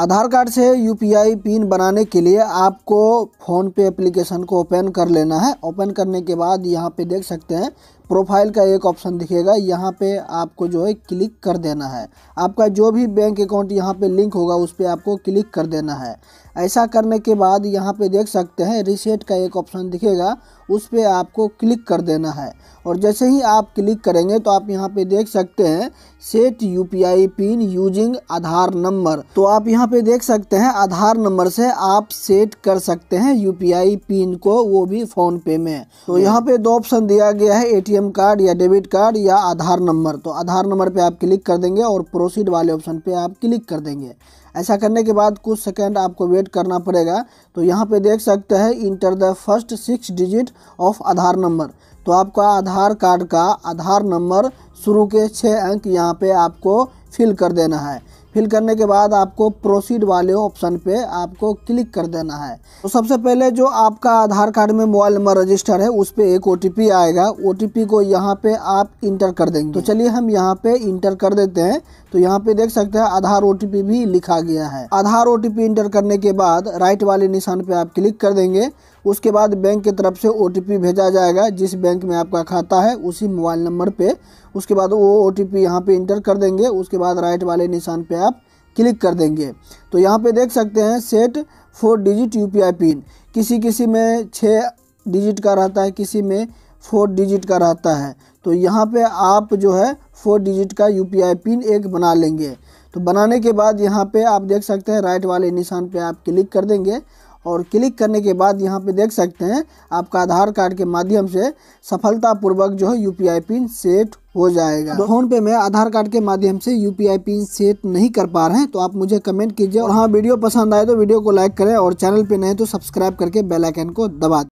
आधार card से UPI pin बनाने के लिए आपको फ़ोन पे एप्लीकेशन को ओपन कर लेना है ओपन करने के बाद यहाँ पे देख सकते हैं प्रोफाइल का एक ऑप्शन दिखेगा यहाँ पे आपको जो है क्लिक कर देना है आपका जो भी बैंक अकाउंट यहाँ पे लिंक होगा उस पर आपको क्लिक कर देना है ऐसा करने के बाद यहाँ पे देख सकते हैं रिसेट का एक ऑप्शन दिखेगा उस पर आपको क्लिक कर देना है और जैसे ही आप क्लिक करेंगे तो आप यहाँ पे देख सकते हैं set U pin using Aadhaar number तो आप यहाँ पे देख सकते हैं आधार नंबर से आप सेट कर सकते हैं यू पिन को वो भी फ़ोन पे में तो यहाँ पे दो ऑप्शन दिया गया है ए एटीएम कार्ड या डेबिट कार्ड या आधार नंबर तो आधार नंबर पे आप क्लिक कर देंगे और प्रोसीड वाले ऑप्शन पे आप क्लिक कर देंगे ऐसा करने के बाद कुछ सेकंड आपको वेट करना पड़ेगा तो यहाँ पे देख सकते हैं enter the first six digit of Aadhaar number तो आपका आधार कार्ड का आधार नंबर शुरू के छः अंक यहाँ पे आपको फिल कर देना है फिल करने के बाद आपको प्रोसीड वाले ऑप्शन पे आपको क्लिक कर देना है तो सबसे पहले जो आपका आधार कार्ड में मोबाइल नंबर रजिस्टर है उस पर एक ओ आएगा ओ को यहाँ पे आप इंटर कर देंगे तो चलिए हम यहाँ पे इंटर कर देते हैं तो यहाँ पे देख सकते हैं आधार ओ भी लिखा गया है आधार ओ इंटर करने के बाद राइट वाले निशान पे आप क्लिक कर देंगे उसके बाद बैंक की तरफ से ओ भेजा जाएगा जिस बैंक में आपका खाता है उसी मोबाइल नंबर पर उसके बाद वो ओ टी पी यहाँ पर इंटर कर देंगे उसके बाद राइट वाले निशान पर आप क्लिक कर देंगे तो यहाँ पे देख सकते हैं set four digit UPI pin किसी किसी में छः डिजिट का रहता है किसी में फोर डिजिट का रहता है तो यहाँ पे आप जो है फोर डिजिट का यूपीआई पिन एक बना लेंगे तो बनाने के बाद यहाँ पे आप देख सकते हैं राइट वाले निशान पे आप क्लिक कर देंगे और क्लिक करने के बाद यहाँ पे देख सकते हैं आपका आधार कार्ड के माध्यम से सफलतापूर्वक जो है यू पिन सेट हो जाएगा तो फोन पे में आधार कार्ड के माध्यम से यू पिन सेट नहीं कर पा रहे हैं तो आप मुझे कमेंट कीजिए और हाँ वीडियो पसंद आए तो वीडियो को लाइक करें और चैनल पे नए तो सब्सक्राइब करके बेलाइकन को दबा